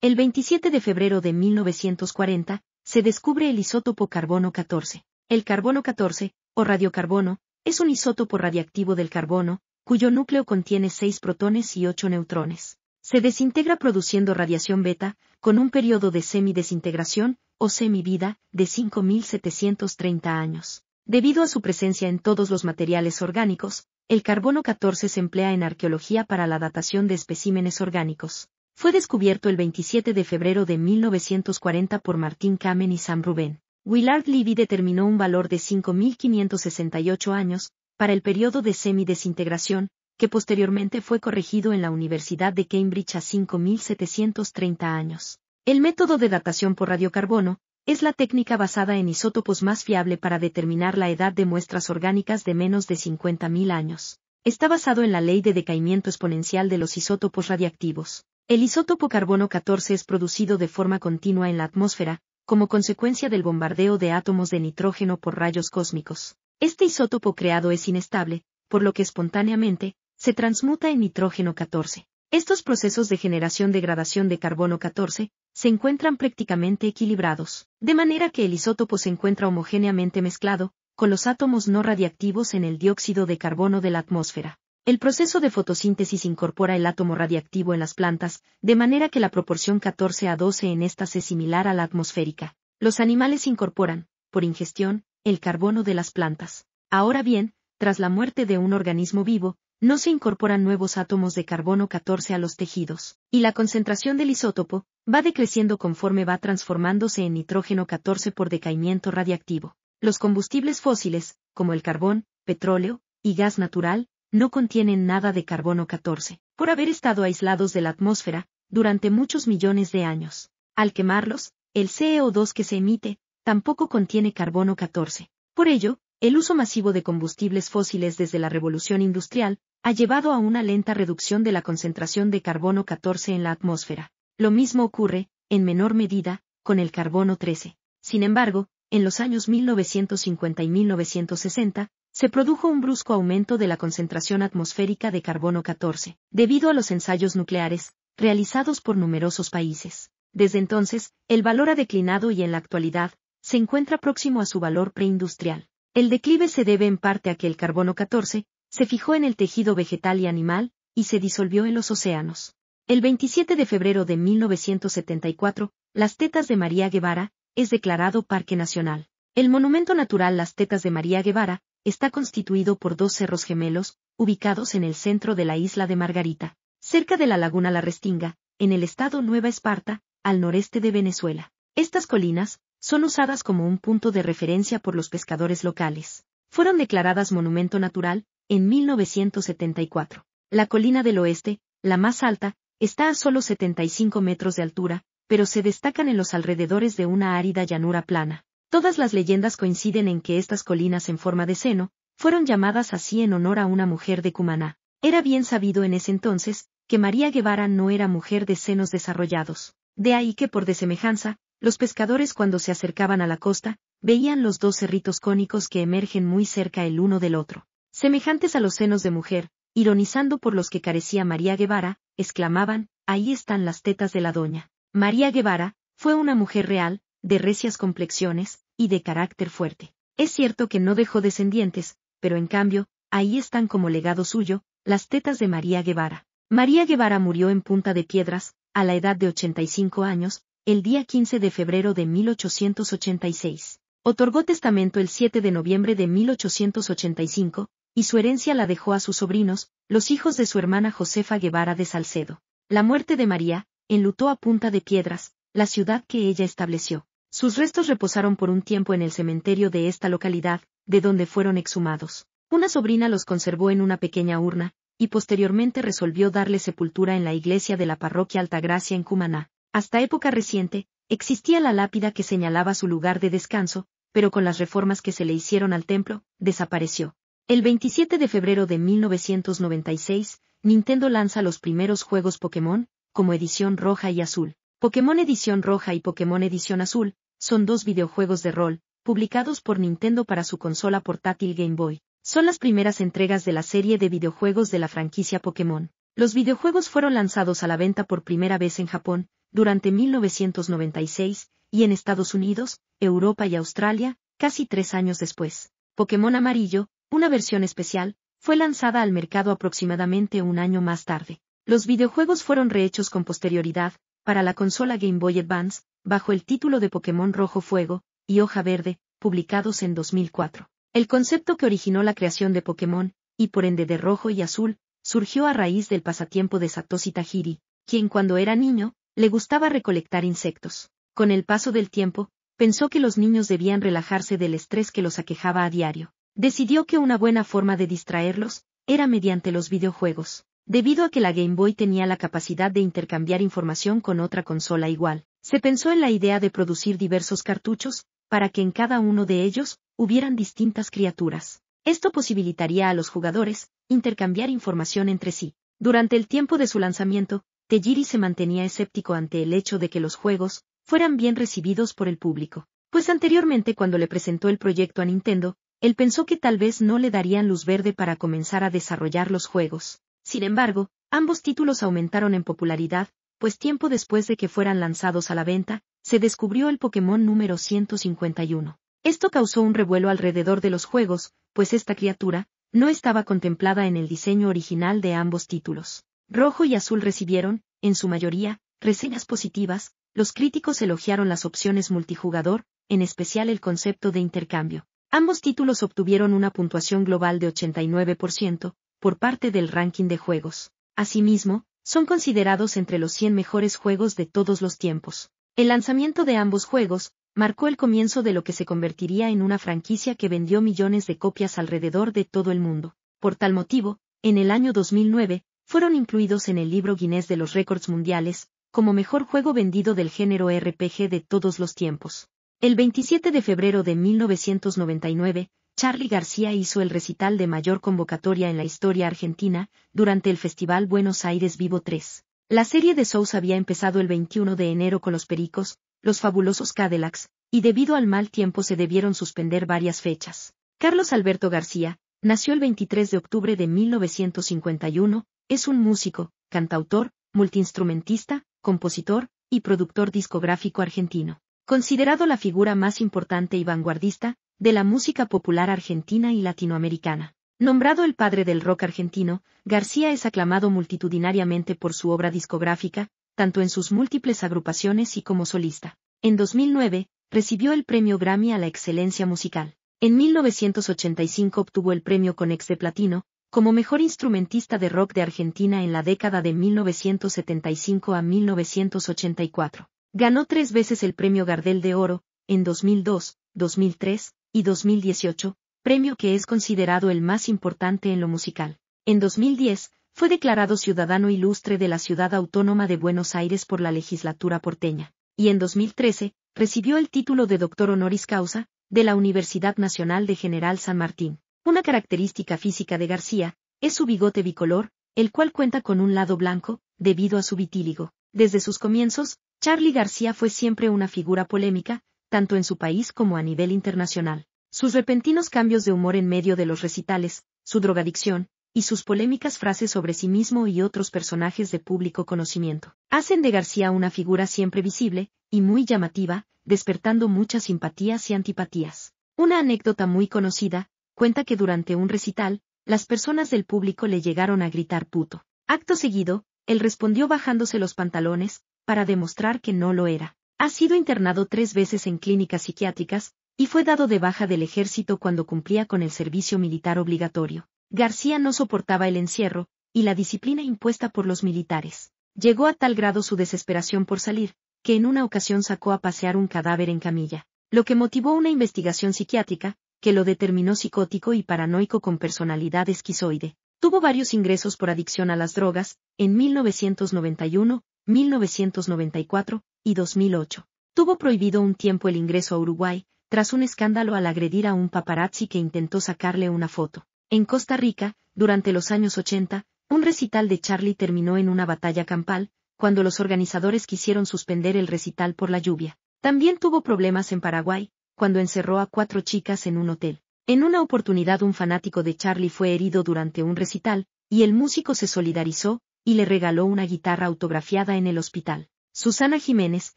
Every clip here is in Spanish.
El 27 de febrero de 1940, se descubre el isótopo carbono 14. El carbono 14, o radiocarbono, es un isótopo radiactivo del carbono, cuyo núcleo contiene 6 protones y 8 neutrones. Se desintegra produciendo radiación beta, con un periodo de semidesintegración, o semivida, de 5.730 años. Debido a su presencia en todos los materiales orgánicos, el carbono 14 se emplea en arqueología para la datación de especímenes orgánicos fue descubierto el 27 de febrero de 1940 por Martín Kamen y Sam Rubén. Willard Levy determinó un valor de 5.568 años, para el periodo de semidesintegración, que posteriormente fue corregido en la Universidad de Cambridge a 5.730 años. El método de datación por radiocarbono, es la técnica basada en isótopos más fiable para determinar la edad de muestras orgánicas de menos de 50.000 años. Está basado en la ley de decaimiento exponencial de los isótopos radiactivos. El isótopo carbono 14 es producido de forma continua en la atmósfera, como consecuencia del bombardeo de átomos de nitrógeno por rayos cósmicos. Este isótopo creado es inestable, por lo que espontáneamente, se transmuta en nitrógeno 14. Estos procesos de generación-degradación de carbono 14 se encuentran prácticamente equilibrados, de manera que el isótopo se encuentra homogéneamente mezclado con los átomos no radiactivos en el dióxido de carbono de la atmósfera. El proceso de fotosíntesis incorpora el átomo radiactivo en las plantas, de manera que la proporción 14 a 12 en estas es similar a la atmosférica. Los animales incorporan, por ingestión, el carbono de las plantas. Ahora bien, tras la muerte de un organismo vivo, no se incorporan nuevos átomos de carbono 14 a los tejidos, y la concentración del isótopo va decreciendo conforme va transformándose en nitrógeno 14 por decaimiento radiactivo. Los combustibles fósiles, como el carbón, petróleo y gas natural, no contienen nada de carbono 14, por haber estado aislados de la atmósfera durante muchos millones de años. Al quemarlos, el CO2 que se emite tampoco contiene carbono 14. Por ello, el uso masivo de combustibles fósiles desde la revolución industrial ha llevado a una lenta reducción de la concentración de carbono 14 en la atmósfera. Lo mismo ocurre, en menor medida, con el carbono 13. Sin embargo, en los años 1950 y 1960, se produjo un brusco aumento de la concentración atmosférica de carbono 14, debido a los ensayos nucleares, realizados por numerosos países. Desde entonces, el valor ha declinado y en la actualidad, se encuentra próximo a su valor preindustrial. El declive se debe en parte a que el carbono 14 se fijó en el tejido vegetal y animal, y se disolvió en los océanos. El 27 de febrero de 1974, Las Tetas de María Guevara, es declarado Parque Nacional. El monumento natural Las Tetas de María Guevara, está constituido por dos cerros gemelos, ubicados en el centro de la isla de Margarita, cerca de la laguna La Restinga, en el estado Nueva Esparta, al noreste de Venezuela. Estas colinas, son usadas como un punto de referencia por los pescadores locales. Fueron declaradas Monumento Natural, en 1974. La colina del oeste, la más alta, está a solo 75 metros de altura, pero se destacan en los alrededores de una árida llanura plana. Todas las leyendas coinciden en que estas colinas en forma de seno, fueron llamadas así en honor a una mujer de Cumaná. Era bien sabido en ese entonces, que María Guevara no era mujer de senos desarrollados. De ahí que por desemejanza, los pescadores cuando se acercaban a la costa, veían los dos cerritos cónicos que emergen muy cerca el uno del otro. Semejantes a los senos de mujer, ironizando por los que carecía María Guevara, exclamaban, ahí están las tetas de la doña. María Guevara, fue una mujer real, de recias complexiones, y de carácter fuerte. Es cierto que no dejó descendientes, pero en cambio, ahí están como legado suyo, las tetas de María Guevara. María Guevara murió en Punta de Piedras, a la edad de 85 años, el día 15 de febrero de 1886. Otorgó testamento el 7 de noviembre de 1885, y su herencia la dejó a sus sobrinos, los hijos de su hermana Josefa Guevara de Salcedo. La muerte de María, enlutó a Punta de Piedras, la ciudad que ella estableció. Sus restos reposaron por un tiempo en el cementerio de esta localidad, de donde fueron exhumados. Una sobrina los conservó en una pequeña urna, y posteriormente resolvió darle sepultura en la iglesia de la parroquia Altagracia en Cumaná. Hasta época reciente, existía la lápida que señalaba su lugar de descanso, pero con las reformas que se le hicieron al templo, desapareció. El 27 de febrero de 1996, Nintendo lanza los primeros juegos Pokémon, como edición roja y azul. Pokémon Edición Roja y Pokémon Edición Azul, son dos videojuegos de rol, publicados por Nintendo para su consola portátil Game Boy. Son las primeras entregas de la serie de videojuegos de la franquicia Pokémon. Los videojuegos fueron lanzados a la venta por primera vez en Japón, durante 1996, y en Estados Unidos, Europa y Australia, casi tres años después. Pokémon Amarillo, una versión especial, fue lanzada al mercado aproximadamente un año más tarde. Los videojuegos fueron rehechos con posterioridad, para la consola Game Boy Advance, bajo el título de Pokémon Rojo Fuego y Hoja Verde, publicados en 2004. El concepto que originó la creación de Pokémon, y por ende de Rojo y Azul, surgió a raíz del pasatiempo de Satoshi Tajiri, quien cuando era niño, le gustaba recolectar insectos. Con el paso del tiempo, pensó que los niños debían relajarse del estrés que los aquejaba a diario. Decidió que una buena forma de distraerlos, era mediante los videojuegos. Debido a que la Game Boy tenía la capacidad de intercambiar información con otra consola igual, se pensó en la idea de producir diversos cartuchos, para que en cada uno de ellos, hubieran distintas criaturas. Esto posibilitaría a los jugadores, intercambiar información entre sí. Durante el tiempo de su lanzamiento, Tejiri se mantenía escéptico ante el hecho de que los juegos, fueran bien recibidos por el público. Pues anteriormente cuando le presentó el proyecto a Nintendo, él pensó que tal vez no le darían luz verde para comenzar a desarrollar los juegos. Sin embargo, ambos títulos aumentaron en popularidad, pues tiempo después de que fueran lanzados a la venta, se descubrió el Pokémon número 151. Esto causó un revuelo alrededor de los juegos, pues esta criatura, no estaba contemplada en el diseño original de ambos títulos. Rojo y azul recibieron, en su mayoría, reseñas positivas, los críticos elogiaron las opciones multijugador, en especial el concepto de intercambio. Ambos títulos obtuvieron una puntuación global de 89%, por parte del ranking de juegos. Asimismo, son considerados entre los 100 mejores juegos de todos los tiempos. El lanzamiento de ambos juegos, marcó el comienzo de lo que se convertiría en una franquicia que vendió millones de copias alrededor de todo el mundo. Por tal motivo, en el año 2009, fueron incluidos en el libro Guinness de los récords mundiales, como mejor juego vendido del género RPG de todos los tiempos. El 27 de febrero de 1999, Charlie García hizo el recital de mayor convocatoria en la historia argentina, durante el Festival Buenos Aires Vivo 3. La serie de shows había empezado el 21 de enero con los Pericos, los fabulosos Cadillacs, y debido al mal tiempo se debieron suspender varias fechas. Carlos Alberto García, nació el 23 de octubre de 1951, es un músico, cantautor, multiinstrumentista, compositor, y productor discográfico argentino. Considerado la figura más importante y vanguardista, de la música popular argentina y latinoamericana. Nombrado el padre del rock argentino, García es aclamado multitudinariamente por su obra discográfica, tanto en sus múltiples agrupaciones y como solista. En 2009, recibió el premio Grammy a la excelencia musical. En 1985 obtuvo el premio Conex de Platino, como mejor instrumentista de rock de Argentina en la década de 1975 a 1984. Ganó tres veces el premio Gardel de Oro, en 2002, 2003 y 2018, premio que es considerado el más importante en lo musical. En 2010, fue declarado Ciudadano Ilustre de la Ciudad Autónoma de Buenos Aires por la legislatura porteña, y en 2013, recibió el título de Doctor Honoris Causa, de la Universidad Nacional de General San Martín. Una característica física de García, es su bigote bicolor, el cual cuenta con un lado blanco, debido a su vitíligo. Desde sus comienzos, Charlie García fue siempre una figura polémica, tanto en su país como a nivel internacional. Sus repentinos cambios de humor en medio de los recitales, su drogadicción, y sus polémicas frases sobre sí mismo y otros personajes de público conocimiento, hacen de García una figura siempre visible, y muy llamativa, despertando muchas simpatías y antipatías. Una anécdota muy conocida, cuenta que durante un recital, las personas del público le llegaron a gritar puto. Acto seguido, él respondió bajándose los pantalones, para demostrar que no lo era. Ha sido internado tres veces en clínicas psiquiátricas, y fue dado de baja del ejército cuando cumplía con el servicio militar obligatorio. García no soportaba el encierro, y la disciplina impuesta por los militares. Llegó a tal grado su desesperación por salir, que en una ocasión sacó a pasear un cadáver en camilla, lo que motivó una investigación psiquiátrica, que lo determinó psicótico y paranoico con personalidad esquizoide. Tuvo varios ingresos por adicción a las drogas, en 1991, 1994, y 2008. Tuvo prohibido un tiempo el ingreso a Uruguay, tras un escándalo al agredir a un paparazzi que intentó sacarle una foto. En Costa Rica, durante los años 80, un recital de Charlie terminó en una batalla campal, cuando los organizadores quisieron suspender el recital por la lluvia. También tuvo problemas en Paraguay, cuando encerró a cuatro chicas en un hotel. En una oportunidad un fanático de Charlie fue herido durante un recital, y el músico se solidarizó, y le regaló una guitarra autografiada en el hospital. Susana Jiménez,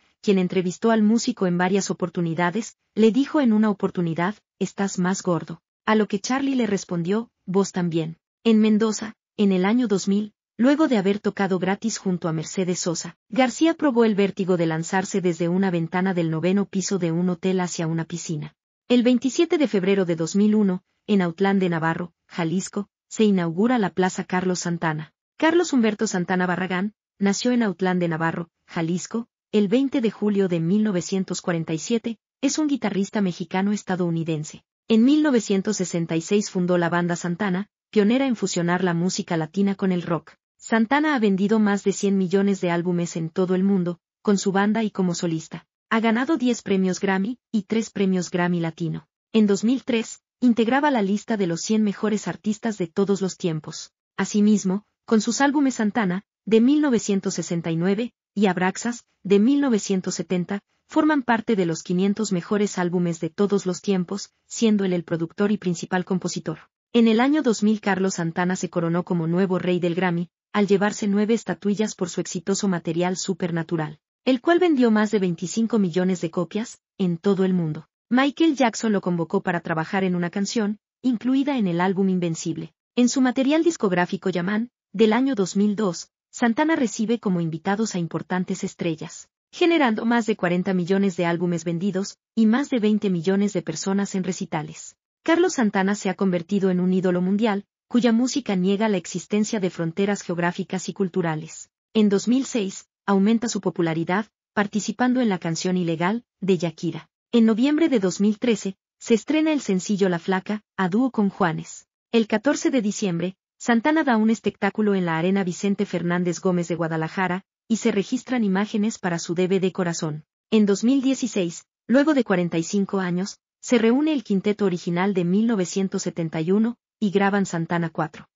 quien entrevistó al músico en varias oportunidades, le dijo en una oportunidad, estás más gordo. A lo que Charlie le respondió, vos también. En Mendoza, en el año 2000, luego de haber tocado gratis junto a Mercedes Sosa, García probó el vértigo de lanzarse desde una ventana del noveno piso de un hotel hacia una piscina. El 27 de febrero de 2001, en Autlán de Navarro, Jalisco, se inaugura la Plaza Carlos Santana. Carlos Humberto Santana Barragán, nació en Autlán de Navarro, Jalisco, el 20 de julio de 1947, es un guitarrista mexicano-estadounidense. En 1966 fundó la banda Santana, pionera en fusionar la música latina con el rock. Santana ha vendido más de 100 millones de álbumes en todo el mundo, con su banda y como solista. Ha ganado 10 premios Grammy y 3 premios Grammy Latino. En 2003, integraba la lista de los 100 mejores artistas de todos los tiempos. Asimismo, con sus álbumes Santana, de 1969, y Abraxas, de 1970, forman parte de los 500 mejores álbumes de todos los tiempos, siendo él el productor y principal compositor. En el año 2000 Carlos Santana se coronó como nuevo rey del Grammy, al llevarse nueve estatuillas por su exitoso material supernatural, el cual vendió más de 25 millones de copias, en todo el mundo. Michael Jackson lo convocó para trabajar en una canción, incluida en el álbum Invencible. En su material discográfico Yaman, del año 2002, Santana recibe como invitados a importantes estrellas, generando más de 40 millones de álbumes vendidos y más de 20 millones de personas en recitales. Carlos Santana se ha convertido en un ídolo mundial, cuya música niega la existencia de fronteras geográficas y culturales. En 2006, aumenta su popularidad, participando en la canción ilegal, de Yakira. En noviembre de 2013, se estrena el sencillo La Flaca, a dúo con Juanes. El 14 de diciembre, Santana da un espectáculo en la Arena Vicente Fernández Gómez de Guadalajara, y se registran imágenes para su DVD Corazón. En 2016, luego de 45 años, se reúne el quinteto original de 1971, y graban Santana 4.